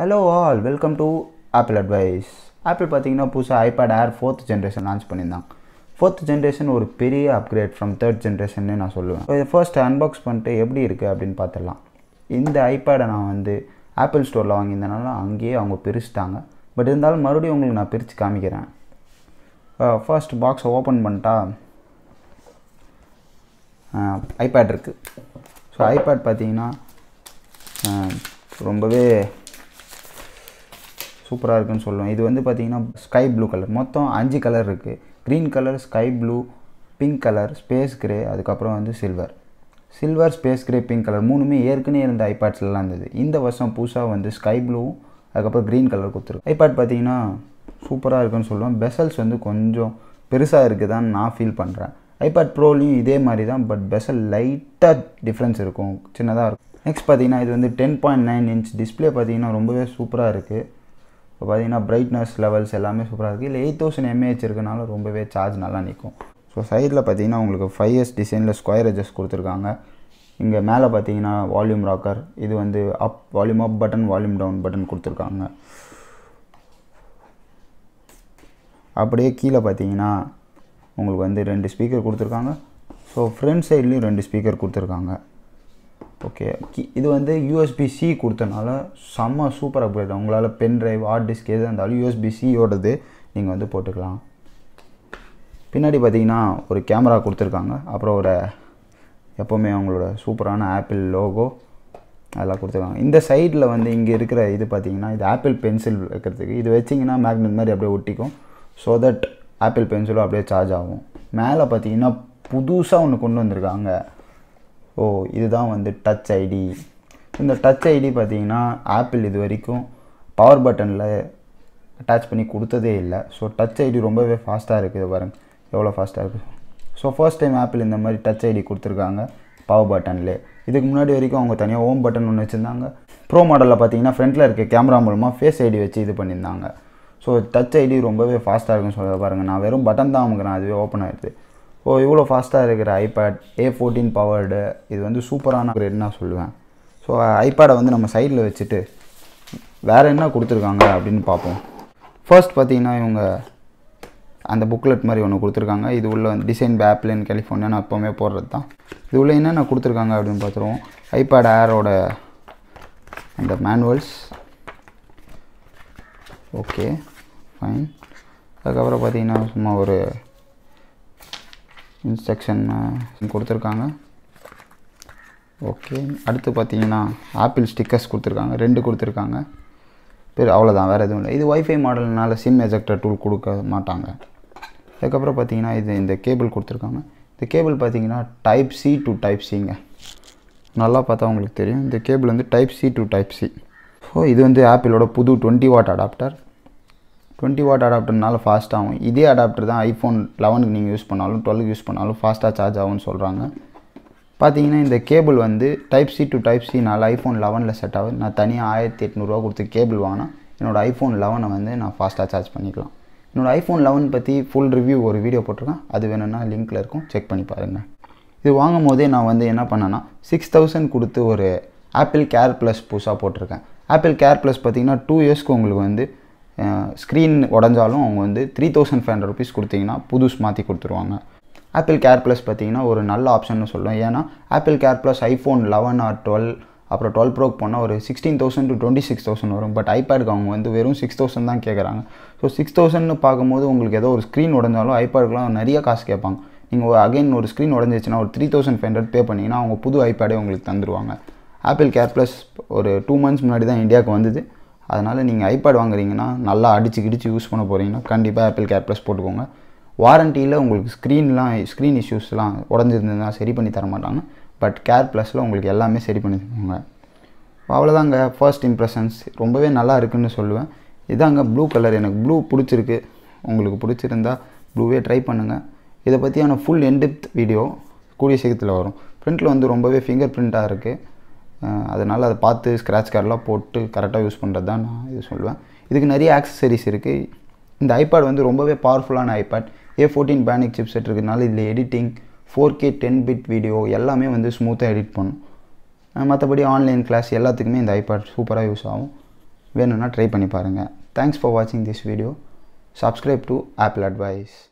hello all welcome to Apple advice Apple பார்த்தீங்கன்னா புதுசாக iPad Air fourth generation launch பண்ணியிருந்தாங்க fourth generation ஒரு பெரிய அப்கிரேட் ஃப்ரம் தேர்ட் ஜென்ரேஷன்னு நான் சொல்லுவேன் இதை ஃபர்ஸ்ட் அன்பாக்ஸ் பண்ணிட்டு எப்படி இருக்குது அப்படின்னு பார்த்துடலாம் இந்த ஐபேடை நான் வந்து ஆப்பிள் ஸ்டோரில் வாங்கியிருந்தனால அங்கேயே அவங்க பிரிச்சுட்டாங்க பட் இருந்தாலும் மறுபடியும் உங்களுக்கு நான் பிரித்து காமிக்கிறேன் ஃபர்ஸ்ட் பாக்ஸை ஓப்பன் பண்ணிட்டா ஐபேட் இருக்குது ஸோ ஐபேட் பார்த்தீங்கன்னா ரொம்பவே சூப்பராக இருக்குன்னு சொல்லுவோம் இது வந்து பார்த்திங்கன்னா ஸ்கை ப்ளூ கலர் மொத்தம் அஞ்சு கலர் இருக்குது green colour sky blue pink colour space grey அதுக்கப்புறம் வந்து silver silver space grey pink colour மூணுமே ஏற்கனவே இருந்த ஐபேட்ஸ்லாம் இருந்தது இந்த வருஷம் புதுசாக வந்து ஸ்கை ப்ளூவும் அதுக்கப்புறம் க்ரீன் கலர் கொடுத்துருக்கு ஐபேட் பார்த்திங்கன்னா சூப்பராக இருக்குன்னு சொல்லுவோம் பெசல்ஸ் வந்து கொஞ்சம் பெருசாக இருக்குதான்னு நான் ஃபீல் பண்ணுறேன் ஐபேட் ப்ரோலையும் இதே மாதிரி தான் பட் பெசல் லைட்டாக டிஃப்ரென்ஸ் இருக்கும் சின்னதாக இருக்கும் நெக்ஸ்ட் பார்த்தீங்கன்னா இது வந்து ten point nine inch display பார்த்தீங்கன்னா ரொம்பவே சூப்பராக இருக்குது இப்போ பார்த்தீங்கன்னா பிரைட்னஸ் லெவல்ஸ் எல்லாமே சூப்பராக இருக்குது இல்லை எயிட் தௌசண்ட் எம்ஏஹெச் இருக்கனால ரொம்பவே சார்ஜ் நல்லா நிற்கும் ஸோ சைடில் பார்த்தீங்கன்னா உங்களுக்கு ஃபைவ் எஸ் டிசைனில் ஸ்கொயர் எஜஸ் கொடுத்துருக்காங்க இங்கே மேலே பார்த்தீங்கன்னா வால்யூம் ராக்கர் இது வந்து up volume up button volume down button கொடுத்துருக்காங்க அப்படியே கீழே பார்த்தீங்கன்னா உங்களுக்கு வந்து ரெண்டு ஸ்பீக்கர் கொடுத்துருக்காங்க ஸோ ஃப்ரண்ட் சைட்லேயும் ரெண்டு ஸ்பீக்கர் கொடுத்துருக்காங்க ஓகே இது வந்து யூஎஸ்பிசி கொடுத்தனால செம்ம சூப்பராக போயிடும் உங்களால் பென் ட்ரைவ் ஹார்ட் டிஸ்க் எது இருந்தாலும் யூஎஸ்பிசியோடது நீங்கள் வந்து போட்டுக்கலாம் பின்னாடி பார்த்தீங்கன்னா ஒரு கேமரா கொடுத்துருக்காங்க அப்புறம் ஒரு எப்போவுமே அவங்களோட சூப்பரான ஆப்பிள் லோகோ அதெல்லாம் கொடுத்துருக்காங்க இந்த சைடில் வந்து இங்கே இருக்கிற இது பார்த்திங்கன்னா இது ஆப்பிள் பென்சில் வைக்கிறதுக்கு இது வச்சிங்கன்னா மேக்னெட் மாதிரி அப்படியே ஒட்டிக்கும் ஸோ தட் ஆப்பிள் பென்சிலும் அப்படியே சார்ஜ் ஆகும் மேலே பார்த்தீங்கன்னா புதுசாக ஒன்று கொண்டு வந்திருக்காங்க ஓ இதுதான் வந்து டச் ஐடி இந்த டச் ஐடி பார்த்தீங்கன்னா ஆப்பிள் இது வரைக்கும் பவர் பட்டனில் அட்டாச் பண்ணி கொடுத்ததே இல்லை ஸோ டச் ஐடி ரொம்பவே ஃபாஸ்ட்டாக இருக்குது பாருங்கள் எவ்வளோ ஃபாஸ்ட்டாக இருக்குது ஸோ ஃபர்ஸ்ட் டைம் ஆப்பிள் இந்த மாதிரி டச் ஐடி கொடுத்துருக்காங்க பவர் பட்டன்லே இதுக்கு முன்னாடி வரைக்கும் அவங்க தனியாக ஓம் பட்டன் ஒன்று வச்சுருந்தாங்க ப்ரோ மாடலில் பார்த்தீங்கன்னா ஃப்ரண்ட்டில் இருக்க கேமரா மூலமாக ஃபேஸ் ஐடி வச்சு இது பண்ணியிருந்தாங்க ஸோ டச் ஐடி ரொம்பவே ஃபாஸ்ட்டாக இருக்குன்னு சொல்ல பாருங்கள் நான் வெறும் பட்டன் தான் அவங்க நான் அதுவே ஓப்பன் ஆகிடுது இப்போது இவ்வளோ ஃபாஸ்ட்டாக இருக்கிற ஐபேட் ஏ ஃபோர்டீன் பவர்டு இது வந்து சூப்பரான கிரேட் சொல்லுவேன் ஸோ ஐபேடை வந்து நம்ம சைடில் வச்சுட்டு வேறு என்ன கொடுத்துருக்காங்க அப்படின்னு பார்ப்போம் ஃபர்ஸ்ட் பார்த்தீங்கன்னா இவங்க அந்த புக்லெட் மாதிரி ஒன்று கொடுத்துருக்காங்க இது உள்ள டிசைன் பை கலிஃபோர்னியா நான் எப்போவுமே போடுறது தான் இது உள்ள என்னென்ன கொடுத்துருக்காங்க அப்படின்னு பார்த்துருவோம் ஐபேட் ஏரோட அந்த மேனுவல்ஸ் ஓகே ஃபைன் அதுக்கப்புறம் பார்த்திங்கன்னா சும்மா ஒரு இன்ஸ்ட்ரக்ஷன் கொடுத்துருக்காங்க ஓகே அடுத்து பார்த்தீங்கன்னா ஆப்பிள் ஸ்டிக்கர்ஸ் கொடுத்துருக்காங்க ரெண்டு கொடுத்துருக்காங்க பேர் அவ்வளோதான் வேறு எதுவும் இல்லை இது ஒய்ஃபை மாடல்னால சிம் எஜெக்டர் டூல் கொடுக்க மாட்டாங்க அதுக்கப்புறம் பார்த்தீங்கன்னா இது இந்த கேபிள் கொடுத்துருக்காங்க இந்த கேபிள் பார்த்தீங்கன்னா டைப் சி டு டைப் சிங்க நல்லா பார்த்தா உங்களுக்கு தெரியும் இந்த கேபிள் வந்து type C to type C so இது வந்து ஆப்பிளோட புது twenty watt adapter twenty watt அடாப்டர்னால ஃபாஸ்ட் ஆகும் இதே அடாப்டர் தான் ஐஃபோன் லெவனுக்கு நீங்கள் யூஸ் பண்ணாலும் டுவெல்க்கு யூஸ் பண்ணாலும் ஃபாஸ்ட்டாக சார்ஜ் ஆகும்னு சொல்கிறாங்க பார்த்தீங்கன்னா இந்த கேபிள் வந்து டைப் சி டு டைப் சினால் ஐஃபோன் லெவனில் செட் ஆகுது நான் தனியாக ஆயிரத்தி எட்நூறுவா கொடுத்து கேபிள் வாங்கினா என்னோடய ஐஃபோன் லெவனை வந்து நான் ஃபாஸ்ட்டாக சார்ஜ் பண்ணிக்கலாம் என்னோடய ஐஃபோன் லெவன் பற்றி ஃபுல் ரிவ்யூ ஒரு வீடியோ போட்டிருக்கேன் அது வேணும்னா லிங்க்கில் இருக்கும் செக் பண்ணி பாருங்கள் இது வாங்கும் போதே நான் வந்து என்ன பண்ணேன்னா சிக்ஸ் தௌசண்ட் கொடுத்து ஒரு ஆப்பிள் கேர் ப்ளஸ் புதுசாக போட்டிருக்கேன் ஆப்பிள் கேர் ப்ளஸ் பார்த்திங்கன்னா டூ இயர்ஸ்க்கு உங்களுக்கு வந்து ஸ்க்ரீன் உடஞ்சாலும் அவங்க வந்து three thousand five hundred rupees கொடுத்தீங்கன்னா புதுசு மாற்றி கொடுத்துருவாங்க ஆப்பிள் கேர் ப்ளஸ் பார்த்தீங்கன்னா ஒரு நல்ல ஆப்ஷன் சொல்லுவேன் ஏன்னா Apple care plus iPhone eleven R twelve அப்புறம் டுவெல் ப்ரோக் போனால் ஒரு sixteen thousand to twenty six thousand வரும் பட் ஐபேடுக்கு அவங்க வந்து வெறும் சிக்ஸ் தௌசண்ட் தான் கேட்குறாங்க ஸோ சிக்ஸ் தௌசண்ட்னு பார்க்கும்போது உங்களுக்கு ஏதோ ஒரு ஸ்க்ரீன் உடஞ்சாலும் ஐபேடுக்குலாம் நிறைய காசு கேட்பாங்க நீங்கள் அகைன் ஒரு ஸ்க்ரீன் உடஞ்சிச்சுன்னா ஒரு three thousand five hundred pay பண்ணிங்கன்னா அவங்க புது ஐபேடே உங்களுக்கு தந்துடுவாங்க ஆப்பிள் கேர் ப்ளஸ் ஒரு டூ மந்த்ஸ் முன்னாடி தான் இந்தியாவுக்கு வந்தது அதனால் நீங்கள் ஐபேட் வாங்குறீங்கன்னா நல்லா அடிச்சு கிடிச்சு யூஸ் பண்ண போகிறீங்கன்னா கண்டிப்பாக ஆப்பிள் கேர் ப்ளஸ் போட்டுக்கோங்க வாரண்டியில் உங்களுக்கு ஸ்க்ரீன்லாம் ஸ்க்ரீன் இஷ்யூஸ்லாம் உடஞ்சிருந்ததுனால் சரி பண்ணி தர மாட்டாங்க பட் கேர் ப்ளஸில் உங்களுக்கு எல்லாமே சரி பண்ணி தருவாங்க அவ்வளோதாங்க ஃபர்ஸ்ட் இம்ப்ரெஷன்ஸ் ரொம்பவே நல்லா இருக்குன்னு சொல்லுவேன் இதாங்க ப்ளூ கலர் எனக்கு ப்ளூ பிடிச்சிருக்கு உங்களுக்கு பிடிச்சிருந்தா ப்ளூவே ட்ரை பண்ணுங்கள் இதை பற்றியான ஃபுல் என்டெப்த் வீடியோ கூடிய சீக்கிரத்தில் வரும் பிரிண்டில் வந்து ரொம்பவே ஃபிங்கர் பிரிண்ட்டாக இருக்குது அதனால் அதை பார்த்து ஸ்க்ராட்ச் கார்டெலாம் போட்டு கரெக்டாக யூஸ் பண்ணுறது தான் நான் இது சொல்லுவேன் இதுக்கு நிறைய ஆக்சசரிஸ் இருக்குது இந்த ஐபேட் வந்து ரொம்பவே பவர்ஃபுல்லான iPad A fourteen Bionic chip set இருக்கிறதுனால இதில் editing four K ten bit video எல்லாமே வந்து ஸ்மூத்தாக எடிட் பண்ணும் மற்றபடி ஆன்லைன் கிளாஸ் எல்லாத்துக்குமே இந்த ஐபேட் சூப்பராக யூஸ் ஆகும் வேணும்னா ட்ரை பண்ணி பாருங்கள் தேங்க்ஸ் ஃபார் வாட்சிங் this video subscribe to Apple advice